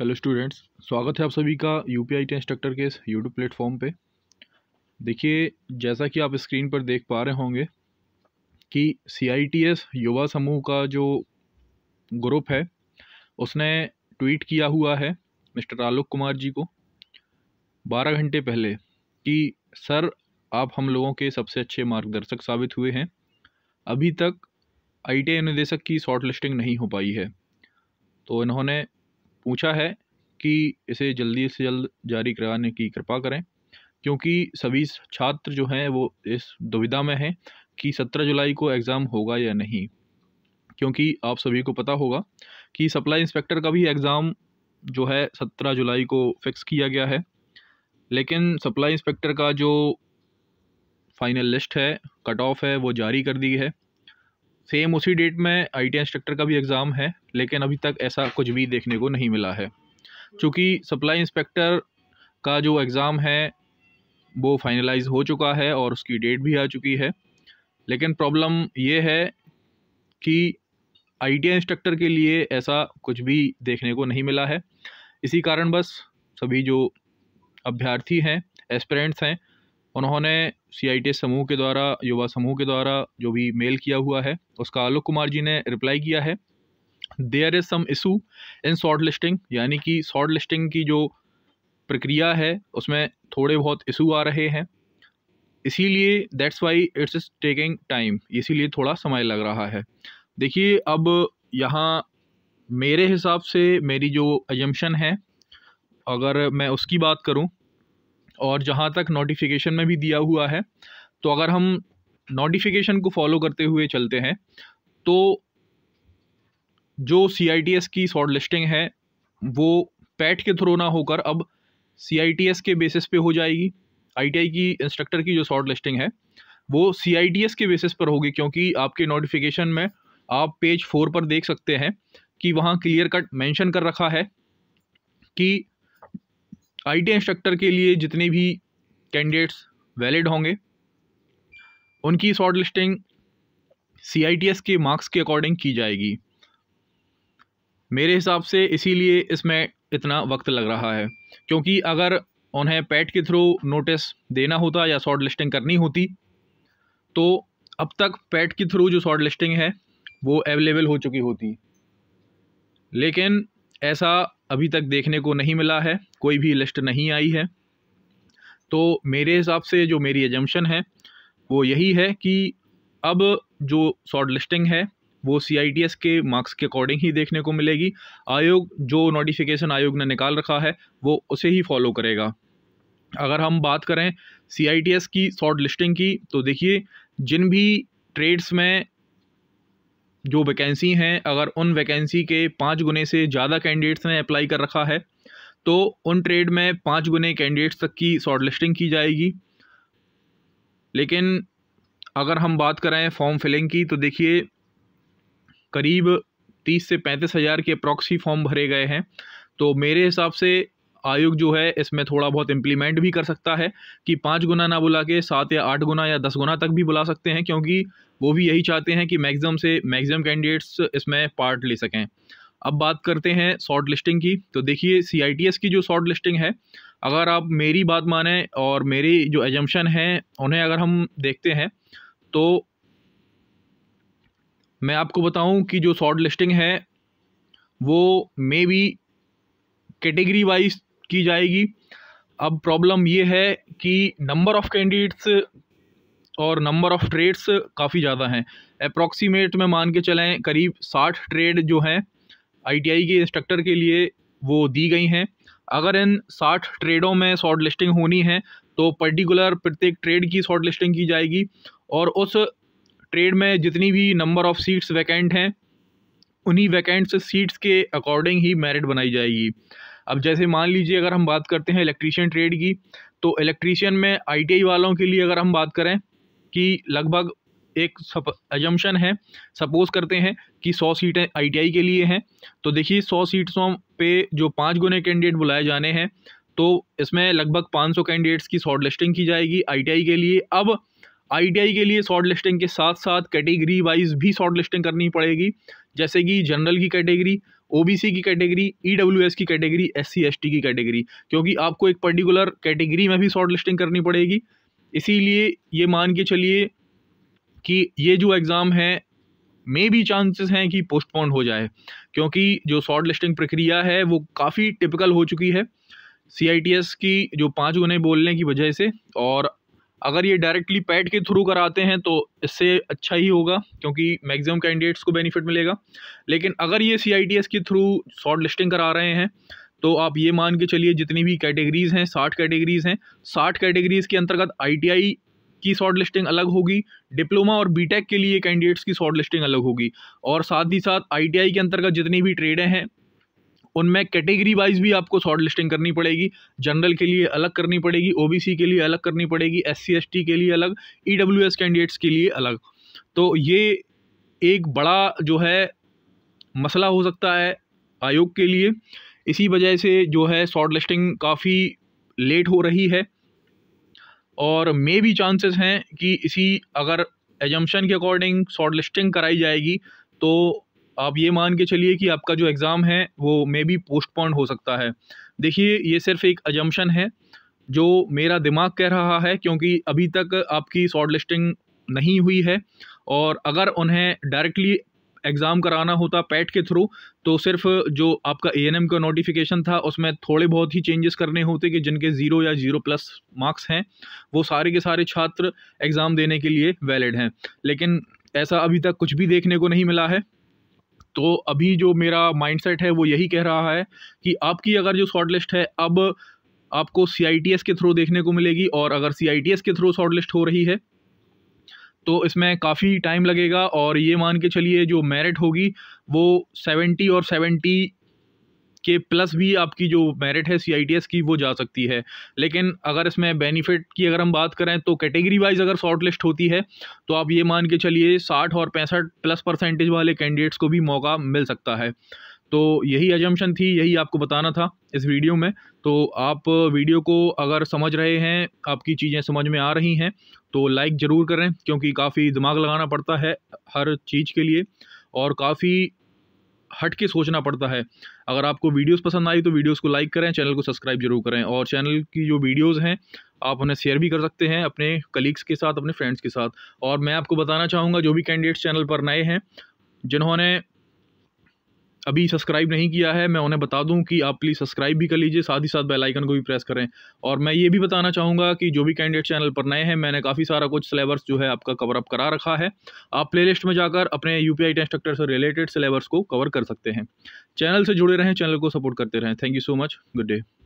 hello students स्वागत है आप सभी का U P I T instructor के इस यूट्यूब प्लेटफॉर्म पे देखिए जैसा कि आप स्क्रीन पर देख पा रहे होंगे कि सी आई टी एस युवा समूह का जो ग्रुप है उसने ट्वीट किया हुआ है मिस्टर आलोक कुमार जी को बारह घंटे पहले कि सर आप हम लोगों के सबसे अच्छे मार्गदर्शक साबित हुए हैं अभी तक आई टी आई निदेशक की शॉर्ट लिस्टिंग नहीं हो पाई है तो इन्होंने पूछा है कि इसे जल्दी से जल्द जारी करवाने की कृपा करें क्योंकि सभी छात्र जो हैं वो इस दुविधा में हैं कि सत्रह जुलाई को एग्ज़ाम होगा या नहीं क्योंकि आप सभी को पता होगा कि सप्लाई इंस्पेक्टर का भी एग्ज़ाम जो है सत्रह जुलाई को फिक्स किया गया है लेकिन सप्लाई इंस्पेक्टर का जो फाइनल लिस्ट है कट ऑफ है वो जारी कर दी है सेम उसी डेट में आई टी इंस्ट्रक्टर का भी एग्ज़ाम है लेकिन अभी तक ऐसा कुछ भी देखने को नहीं मिला है चूँकि सप्लाई इंस्पेक्टर का जो एग्ज़ाम है वो फाइनलाइज हो चुका है और उसकी डेट भी आ चुकी है लेकिन प्रॉब्लम ये है कि आई टी इंस्ट्रक्टर के लिए ऐसा कुछ भी देखने को नहीं मिला है इसी कारण बस सभी जो अभ्यर्थी हैं एस्परेंट्स हैं उन्होंने सी समूह के द्वारा युवा समूह के द्वारा जो भी मेल किया हुआ है उसका आलोक कुमार जी ने रिप्लाई किया है there is some issue in short listing यानी कि शॉर्ट लिस्टिंग की जो प्रक्रिया है उसमें थोड़े बहुत इशू आ रहे हैं इसीलिए that's why it's is taking time इसीलिए थोड़ा समय लग रहा है देखिए अब यहाँ मेरे हिसाब से मेरी जो एजम्पन है अगर मैं उसकी बात करूँ और जहाँ तक नोटिफिकेशन में भी दिया हुआ है तो अगर हम नोटिफिकेशन को फॉलो करते हुए चलते हैं तो जो सी की शॉर्ट लिस्टिंग है वो पैट के थ्रू ना होकर अब सी के बेसिस पे हो जाएगी आई की इंस्ट्रक्टर की जो शॉर्ट लिस्टिंग है वो सी के बेसिस पर होगी क्योंकि आपके नोटिफिकेशन में आप पेज फोर पर देख सकते हैं कि वहाँ क्लियर कट मेंशन कर रखा है कि आईटी इंस्ट्रक्टर के लिए जितने भी कैंडिडेट्स वैलिड होंगे उनकी शॉर्ट लिस्टिंग सी के मार्क्स के अकॉर्डिंग की जाएगी मेरे हिसाब से इसीलिए इसमें इतना वक्त लग रहा है क्योंकि अगर उन्हें पैट के थ्रू नोटिस देना होता या शॉर्ट लिस्टिंग करनी होती तो अब तक पैट के थ्रू जो शॉर्ट लिस्टिंग है वो अवेलेबल हो चुकी होती लेकिन ऐसा अभी तक देखने को नहीं मिला है कोई भी लिस्ट नहीं आई है तो मेरे हिसाब से जो मेरी एजम्पन है वो यही है कि अब जो शॉर्ट लिस्टिंग है वो सी के मार्क्स के अकॉर्डिंग ही देखने को मिलेगी आयोग जो नोटिफिकेशन आयोग ने निकाल रखा है वो उसे ही फॉलो करेगा अगर हम बात करें सी की शॉर्ट लिस्टिंग की तो देखिए जिन भी ट्रेड्स में जो वैकेंसी हैं अगर उन वैकेंसी के पाँच गुने से ज़्यादा कैंडिडेट्स ने अप्लाई कर रखा है तो उन ट्रेड में पाँच गुने कैंडिडेट्स तक की शॉर्ट लिस्टिंग की जाएगी लेकिन अगर हम बात करें फॉर्म फिलिंग की तो देखिए करीब तीस से पैंतीस हज़ार के अप्रॉक्सी फॉर्म भरे गए हैं तो मेरे हिसाब से आयोग जो है इसमें थोड़ा बहुत इम्प्लीमेंट भी कर सकता है कि पाँच गुना ना बुला के सात या आठ गुना या दस गुना तक भी बुला सकते हैं क्योंकि वो भी यही चाहते हैं कि मैक्सिमम से मैक्सिमम कैंडिडेट्स इसमें पार्ट ले सकें अब बात करते हैं शॉर्ट लिस्टिंग की तो देखिए सी की जो शॉर्ट लिस्टिंग है अगर आप मेरी बात माने और मेरी जो एजम्पन हैं उन्हें अगर हम देखते हैं तो मैं आपको बताऊं कि जो शॉर्ट लिस्टिंग है वो मे बी कैटेगरी वाइज की जाएगी अब प्रॉब्लम ये है कि नंबर ऑफ़ कैंडिडेट्स और नंबर ऑफ़ ट्रेड्स काफ़ी ज़्यादा हैं अप्रॉक्सीमेट में मान के चलें करीब साठ ट्रेड जो हैं आईटीआई के इंस्ट्रक्टर के लिए वो दी गई हैं अगर इन साठ ट्रेडों में शॉर्ट लिस्टिंग होनी है तो पर्टिकुलर प्रत्येक ट्रेड की शॉर्ट लिस्टिंग की जाएगी और उस ट्रेड में जितनी भी नंबर ऑफ़ सीट्स वैकेंट हैं उन्हीं वैकेंट्स सीट्स के अकॉर्डिंग ही मेरिट बनाई जाएगी अब जैसे मान लीजिए अगर हम बात करते हैं इलेक्ट्रीशियन ट्रेड की तो इलेक्ट्रीशियन में आई वालों के लिए अगर हम बात करें कि लगभग एक सप एजम्पन है सपोज़ करते हैं कि सौ सीटें आईटीआई के लिए हैं तो देखिए सौ सीटों पे जो पाँच गुने कैंडिडेट बुलाए जाने हैं तो इसमें लगभग पाँच सौ कैंडिडेट्स की शॉर्ट लिस्टिंग की जाएगी आईटीआई के लिए अब आईटीआई के लिए शॉर्ट लिस्टिंग के साथ साथ कैटेगरी वाइज भी शॉर्ट लिस्टिंग करनी पड़ेगी जैसे कि जनरल की कैटेगरी ओबीसी की कैटेगरी ईडब्ल्यूएस e की कैटेगरी एससी एसटी की कैटेगरी क्योंकि आपको एक पर्टिकुलर कैटेगरी में भी शॉर्ट लिस्टिंग करनी पड़ेगी इसीलिए ये मान के चलिए कि ये जो एग्ज़ाम है मे भी चांसेस हैं कि पोस्टपोन हो जाए क्योंकि जो शॉर्ट लिस्टिंग प्रक्रिया है वो काफ़ी टिपिकल हो चुकी है सी की जो पाँच गुने बोलने की वजह से और अगर ये डायरेक्टली पैट के थ्रू कराते हैं तो इससे अच्छा ही होगा क्योंकि मैक्सिमम कैंडिडेट्स को बेनिफिट मिलेगा लेकिन अगर ये सी के थ्रू शॉर्ट लिस्टिंग करा रहे हैं तो आप ये मान के चलिए जितनी भी कैटेगरीज़ हैं साठ कैटेगरीज़ हैं साठ कैटेगरीज़ के अंतर्गत आई की शॉर्ट लिस्टिंग अलग होगी डिप्लोमा और बीटेक के लिए कैंडिडेट्स की शॉर्ट लिस्टिंग अलग होगी और साथ ही साथ आईटीआई के अंतर्गत जितनी भी ट्रेडें हैं उनमें कैटेगरी वाइज भी आपको शॉर्ट लिस्टिंग करनी पड़ेगी जनरल के लिए अलग करनी पड़ेगी ओबीसी के लिए अलग करनी पड़ेगी एस सी के लिए अलग ईडब्ल्यूएस e कैंडिडेट्स के लिए अलग तो ये एक बड़ा जो है मसला हो सकता है आयोग के लिए इसी वजह से जो है शॉर्ट लिस्टिंग काफ़ी लेट हो रही है और मे भी चांसेस हैं कि इसी अगर एजम्पन के अकॉर्डिंग शॉर्ट लिस्टिंग कराई जाएगी तो आप ये मान के चलिए कि आपका जो एग्ज़ाम है वो मे बी पोस्टपोन हो सकता है देखिए ये सिर्फ एक एजम्पन है जो मेरा दिमाग कह रहा है क्योंकि अभी तक आपकी शॉर्ट लिस्टिंग नहीं हुई है और अगर उन्हें डायरेक्टली एग्ज़ाम कराना होता पैट के थ्रू तो सिर्फ जो आपका ए एन का नोटिफिकेशन था उसमें थोड़े बहुत ही चेंजेस करने होते कि जिनके ज़ीरो या ज़ीरो प्लस मार्क्स हैं वो सारे के सारे छात्र एग्ज़ाम देने के लिए वैलिड हैं लेकिन ऐसा अभी तक कुछ भी देखने को नहीं मिला है तो अभी जो मेरा माइंडसेट है वो यही कह रहा है कि आपकी अगर जो शॉर्ट लिस्ट है अब आपको सी के थ्रू देखने को मिलेगी और अगर सी के थ्रू शॉर्ट लिस्ट हो रही है तो इसमें काफ़ी टाइम लगेगा और ये मान के चलिए जो मेरिट होगी वो सेवेंटी और सेवेंटी के प्लस भी आपकी जो मेरिट है सी की वो जा सकती है लेकिन अगर इसमें बेनिफिट की अगर हम बात करें तो कैटेगरी वाइज अगर शॉर्ट लिस्ट होती है तो आप ये मान के चलिए साठ और पैंसठ प्लस परसेंटेज वाले कैंडिडेट्स को भी मौका मिल सकता है तो यही एजम्पन थी यही आपको बताना था इस वीडियो में तो आप वीडियो को अगर समझ रहे हैं आपकी चीज़ें समझ में आ रही हैं तो लाइक ज़रूर करें क्योंकि काफ़ी दिमाग लगाना पड़ता है हर चीज़ के लिए और काफ़ी हट के सोचना पड़ता है अगर आपको वीडियोस पसंद आई तो वीडियोस को लाइक करें चैनल को सब्सक्राइब जरूर करें और चैनल की जो वीडियोस हैं आप उन्हें शेयर भी कर सकते हैं अपने कलीग्स के साथ अपने फ्रेंड्स के साथ और मैं आपको बताना चाहूँगा जो भी कैंडिडेट्स चैनल पर नए हैं जिन्होंने अभी सब्सक्राइब नहीं किया है मैं उन्हें बता दूं कि आप प्लीज़ सब्सक्राइब भी कर लीजिए साथ ही साथ बेल आइकन को भी प्रेस करें और मैं ये भी बताना चाहूँगा कि जो भी कैंडिडेट चैनल पर नए हैं मैंने काफ़ी सारा कुछ सिलेबस जो है आपका कवरअप करा रखा है आप प्ले में जाकर अपने यू पी स्ट्रक्चर से रिलेटेड सिलेबस को कवर कर सकते हैं चैनल से जुड़े रहें चैनल को सपोर्ट करते रहें thank you so much good day